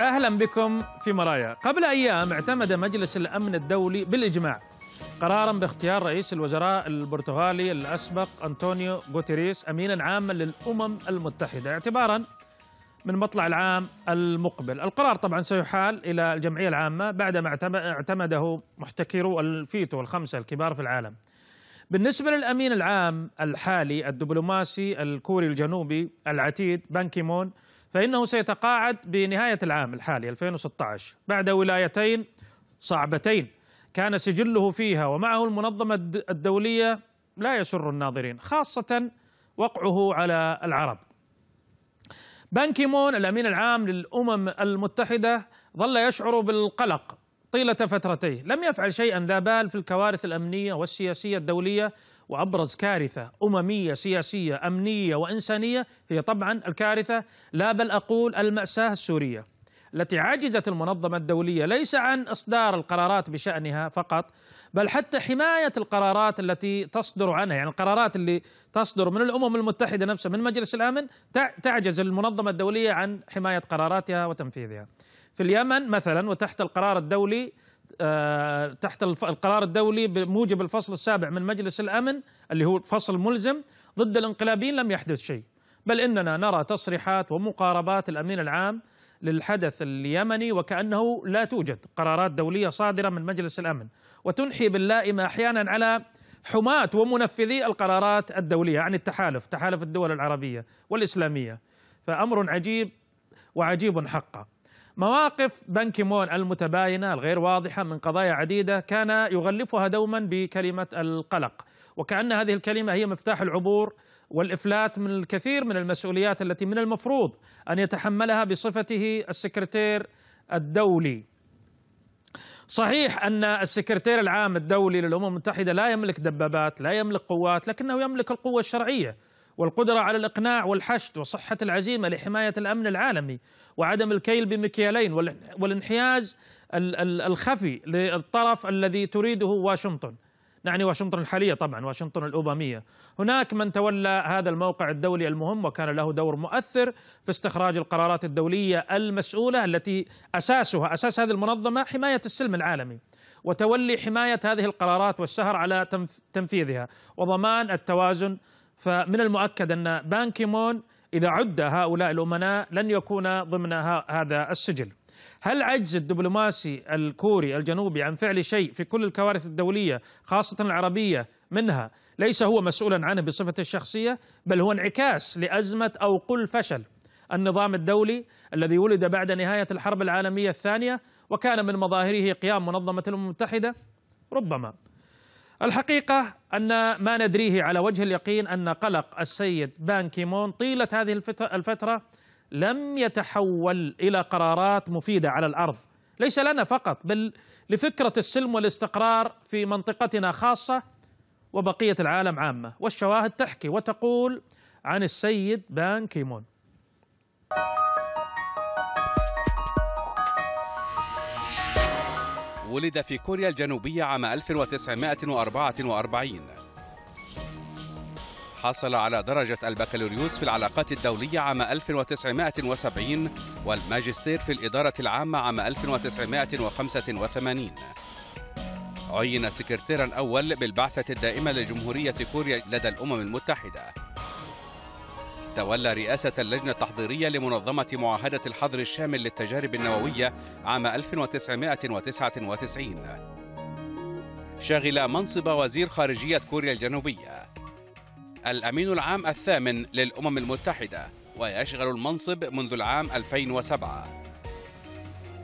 اهلا بكم في مرايا، قبل ايام اعتمد مجلس الامن الدولي بالاجماع قرارا باختيار رئيس الوزراء البرتغالي الاسبق انطونيو غوتيريس امينا عاما للامم المتحده اعتبارا من مطلع العام المقبل، القرار طبعا سيحال الى الجمعيه العامه بعدما اعتمده محتكرو الفيتو الخمسه الكبار في العالم. بالنسبه للامين العام الحالي الدبلوماسي الكوري الجنوبي العتيد بانكيمون فإنه سيتقاعد بنهاية العام الحالي 2016 بعد ولايتين صعبتين كان سجله فيها ومعه المنظمة الدولية لا يسر الناظرين خاصة وقعه على العرب بان كيمون الأمين العام للأمم المتحدة ظل يشعر بالقلق طيلة فترتيه لم يفعل شيئا لا بال في الكوارث الأمنية والسياسية الدولية وأبرز كارثة أممية سياسية أمنية وإنسانية هي طبعا الكارثة لا بل أقول المأساة السورية التي عجزت المنظمة الدولية ليس عن إصدار القرارات بشأنها فقط بل حتى حماية القرارات التي تصدر عنها يعني القرارات اللي تصدر من الأمم المتحدة نفسها من مجلس الأمن تعجز المنظمة الدولية عن حماية قراراتها وتنفيذها في اليمن مثلا وتحت القرار الدولي آه، تحت القرار الدولي بموجب الفصل السابع من مجلس الامن اللي هو فصل ملزم ضد الانقلابيين لم يحدث شيء بل اننا نرى تصريحات ومقاربات الامين العام للحدث اليمني وكانه لا توجد قرارات دوليه صادره من مجلس الامن وتنحي باللائمه احيانا على حماة ومنفذي القرارات الدوليه عن التحالف تحالف الدول العربيه والاسلاميه فامر عجيب وعجيب حقا مواقف بان كيمون المتباينة الغير واضحة من قضايا عديدة كان يغلفها دوما بكلمة القلق وكأن هذه الكلمة هي مفتاح العبور والإفلات من الكثير من المسؤوليات التي من المفروض أن يتحملها بصفته السكرتير الدولي صحيح أن السكرتير العام الدولي للأمم المتحدة لا يملك دبابات لا يملك قوات لكنه يملك القوة الشرعية والقدرة على الإقناع والحشد وصحة العزيمة لحماية الأمن العالمي وعدم الكيل بمكيالين والانحياز الخفي للطرف الذي تريده واشنطن نعني واشنطن الحالية طبعا واشنطن الأوبامية هناك من تولى هذا الموقع الدولي المهم وكان له دور مؤثر في استخراج القرارات الدولية المسؤولة التي أساسها أساس هذه المنظمة حماية السلم العالمي وتولي حماية هذه القرارات والسهر على تنفيذها وضمان التوازن فمن المؤكد أن بانكيمون إذا عد هؤلاء الأمناء لن يكون ضمن هذا السجل هل عجز الدبلوماسي الكوري الجنوبي عن فعل شيء في كل الكوارث الدولية خاصة العربية منها ليس هو مسؤولا عنه بصفته الشخصية بل هو انعكاس لأزمة أو قل فشل النظام الدولي الذي ولد بعد نهاية الحرب العالمية الثانية وكان من مظاهره قيام منظمة الأمم المتحدة ربما الحقيقة أن ما ندريه على وجه اليقين أن قلق السيد بان كيمون طيلة هذه الفترة لم يتحول إلى قرارات مفيدة على الأرض ليس لنا فقط بل لفكرة السلم والاستقرار في منطقتنا خاصة وبقية العالم عامة والشواهد تحكي وتقول عن السيد بان كيمون ولد في كوريا الجنوبية عام 1944 حصل على درجة البكالوريوس في العلاقات الدولية عام 1970 والماجستير في الإدارة العامة عام 1985 عين سكرتيرا أول بالبعثة الدائمة لجمهورية كوريا لدى الأمم المتحدة تولى رئاسة اللجنة التحضيرية لمنظمة معاهدة الحظر الشامل للتجارب النووية عام 1999 شغل منصب وزير خارجية كوريا الجنوبية الأمين العام الثامن للأمم المتحدة ويشغل المنصب منذ العام 2007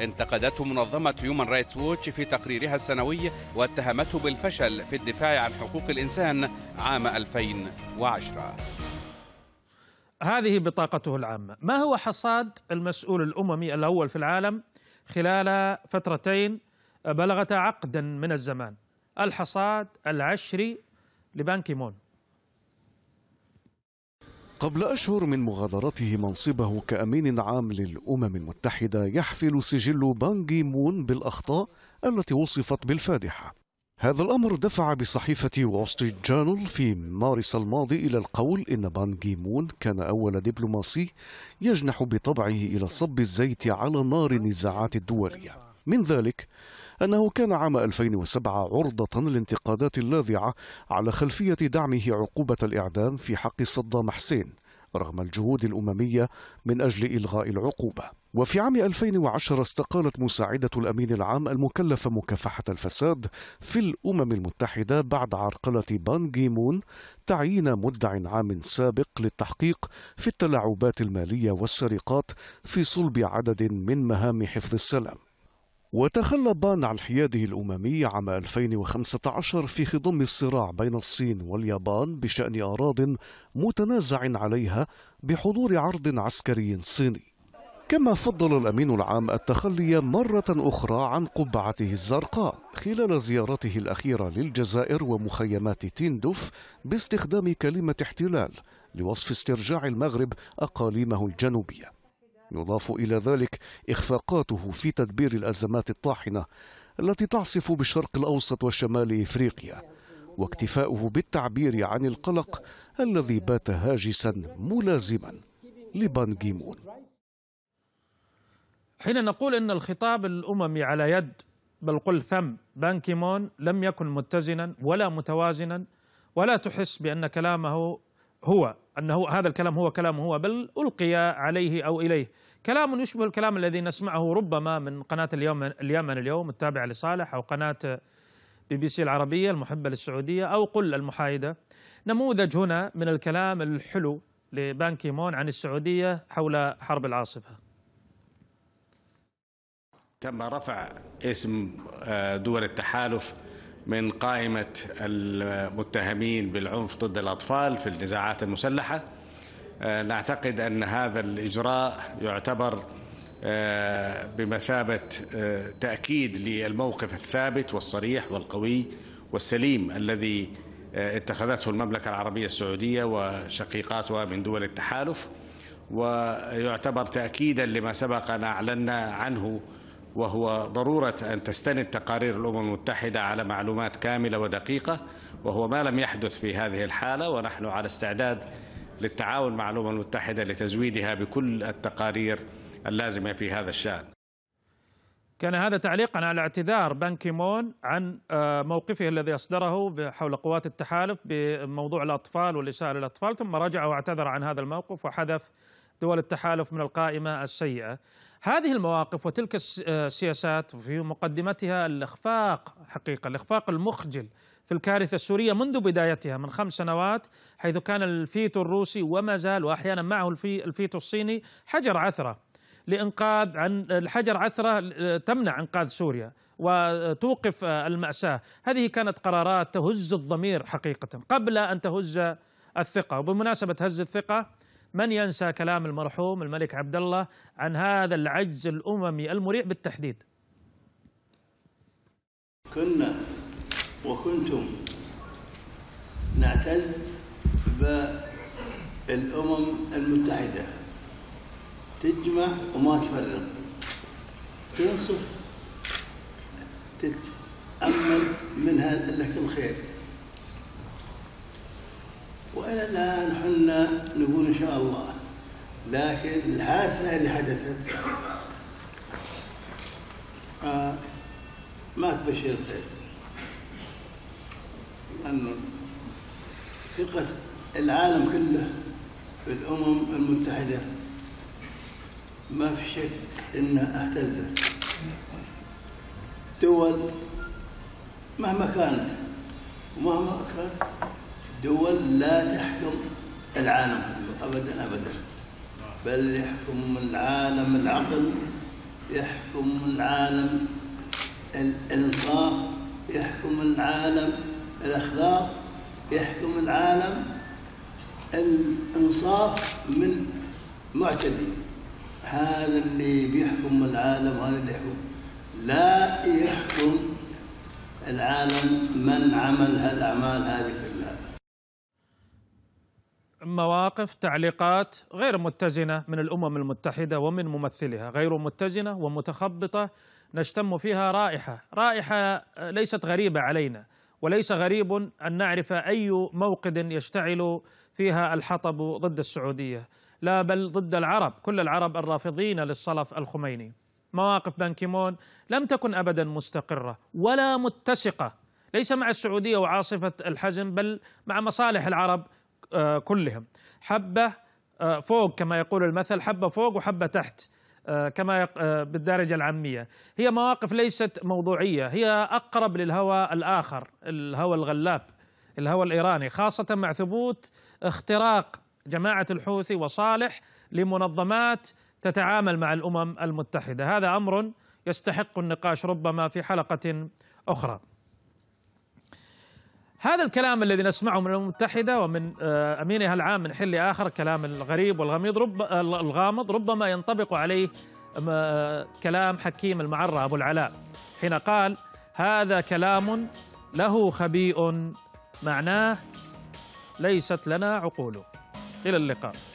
انتقدته منظمة هيومن رايتس ووتش في تقريرها السنوي واتهمته بالفشل في الدفاع عن حقوق الإنسان عام 2010 هذه بطاقته العامة ما هو حصاد المسؤول الأممي الأول في العالم خلال فترتين بلغتا عقدا من الزمان الحصاد العشري لبان كيمون قبل أشهر من مغادرته منصبه كأمين عام للأمم المتحدة يحفل سجل بانجي مون بالأخطاء التي وصفت بالفادحة هذا الأمر دفع بصحيفة وول ستريت جورنال في مارس الماضي إلى القول إن بان جيمون كان أول دبلوماسي يجنح بطبعه إلى صب الزيت على نار النزاعات الدولية من ذلك أنه كان عام 2007 عرضة لانتقادات اللاذعة على خلفية دعمه عقوبة الإعدام في حق صدام حسين رغم الجهود الأممية من أجل إلغاء العقوبة وفي عام 2010 استقالت مساعدة الأمين العام المكلفة مكافحة الفساد في الأمم المتحدة بعد عرقلة بان جيمون تعيين مدع عام سابق للتحقيق في التلاعبات المالية والسرقات في صلب عدد من مهام حفظ السلام. وتخلى بان عن حياده الأممي عام 2015 في خضم الصراع بين الصين واليابان بشأن أراض متنازع عليها بحضور عرض عسكري صيني. كما فضل الأمين العام التخلي مرة أخرى عن قبعته الزرقاء خلال زيارته الأخيرة للجزائر ومخيمات تيندوف باستخدام كلمة احتلال لوصف استرجاع المغرب أقاليمه الجنوبية يضاف إلى ذلك إخفاقاته في تدبير الأزمات الطاحنة التي تعصف بالشرق الأوسط وشمال إفريقيا واكتفاؤه بالتعبير عن القلق الذي بات هاجسا ملازما لبان جيمون حين نقول ان الخطاب الاممي على يد بل قل ثم بانكيمون لم يكن متزنا ولا متوازنا ولا تحس بان كلامه هو انه هذا الكلام هو كلامه هو بل القي عليه او اليه كلام يشبه الكلام الذي نسمعه ربما من قناه اليوم اليمن اليوم التابعه لصالح او قناه بي بي سي العربيه المحبه للسعوديه او قل المحايده نموذج هنا من الكلام الحلو لبانكيمون عن السعوديه حول حرب العاصفه تم رفع اسم آه، دول التحالف من قائمة المتهمين بالعنف ضد الأطفال في النزاعات المسلحة آه، نعتقد أن هذا الإجراء يعتبر آه، بمثابة تأكيد للموقف الثابت والصريح والقوي والسليم الذي اتخذته المملكة العربية السعودية وشقيقاتها من دول التحالف ويعتبر تأكيدا لما سبق أن أعلنا عنه وهو ضرورة أن تستند تقارير الأمم المتحدة على معلومات كاملة ودقيقة وهو ما لم يحدث في هذه الحالة ونحن على استعداد للتعاون مع الأمم المتحدة لتزويدها بكل التقارير اللازمة في هذا الشأن كان هذا تعليقا على اعتذار بان كيمون عن آه، موقفه الذي اصدره حول قوات التحالف بموضوع الاطفال والاساءه للاطفال ثم رجع واعتذر عن هذا الموقف وحذف دول التحالف من القائمه السيئه. هذه المواقف وتلك آه، السياسات في مقدمتها الإخفاق حقيقة الإخفاق المخجل في الكارثة السورية منذ بدايتها من خمس سنوات حيث كان الفيتو الروسي وما زال وأحيانا معه الفيتو الصيني حجر عثرة لإنقاذ عن الحجر عثرة تمنع إنقاذ سوريا وتوقف آه، المأساة هذه كانت قرارات تهز الضمير حقيقة قبل أن تهز الثقة وبمناسبة هز الثقة من ينسى كلام المرحوم الملك عبد الله عن هذا العجز الأممي المريع بالتحديد كنا وكنتم نعتز بالأمم المتحدة تجمع وما تفرق تنصف تتأمل منها لك الخير وإلى الآن حنا نقول إن شاء الله لكن الحادثة اللي حدثت آه، ما تبشر خير لأنه ثقة العالم كله في الأمم المتحدة ما في شك إنها اهتزت دول مهما كانت ومهما كانت دول لا تحكم العالم كله أبدا أبدا بل يحكم العالم العقل يحكم العالم الإنصاف يحكم العالم الأخلاق يحكم العالم الإنصاف من معتدي هذا اللي بيحكم العالم وهذا اللي يحكم لا يحكم العالم من عمل هالأعمال هذه مواقف تعليقات غير متزنه من الامم المتحده ومن ممثلها، غير متزنه ومتخبطه نشتم فيها رائحه، رائحه ليست غريبه علينا، وليس غريب ان نعرف اي موقد يشتعل فيها الحطب ضد السعوديه، لا بل ضد العرب، كل العرب الرافضين للصلف الخميني. مواقف بانكيمون لم تكن ابدا مستقره ولا متسقه ليس مع السعوديه وعاصفه الحزم بل مع مصالح العرب آه، كلهم حبة آه، فوق كما يقول المثل حبة فوق وحبة تحت آه، كما بالدارجة العامية هي مواقف ليست موضوعية هي أقرب للهوى الآخر الهوى الغلاب الهوى الإيراني خاصة مع ثبوت اختراق جماعة الحوثي وصالح لمنظمات تتعامل مع الأمم المتحدة هذا أمر يستحق النقاش ربما في حلقة أخرى هذا الكلام الذي نسمعه من الامم المتحده ومن آه، امينها العام من حل اخر كلام الغريب والغميض رب الغامض ربما ينطبق عليه آه، كلام حكيم المعرة ابو العلاء حين قال هذا كلام له خبيء معناه ليست لنا عقوله الى اللقاء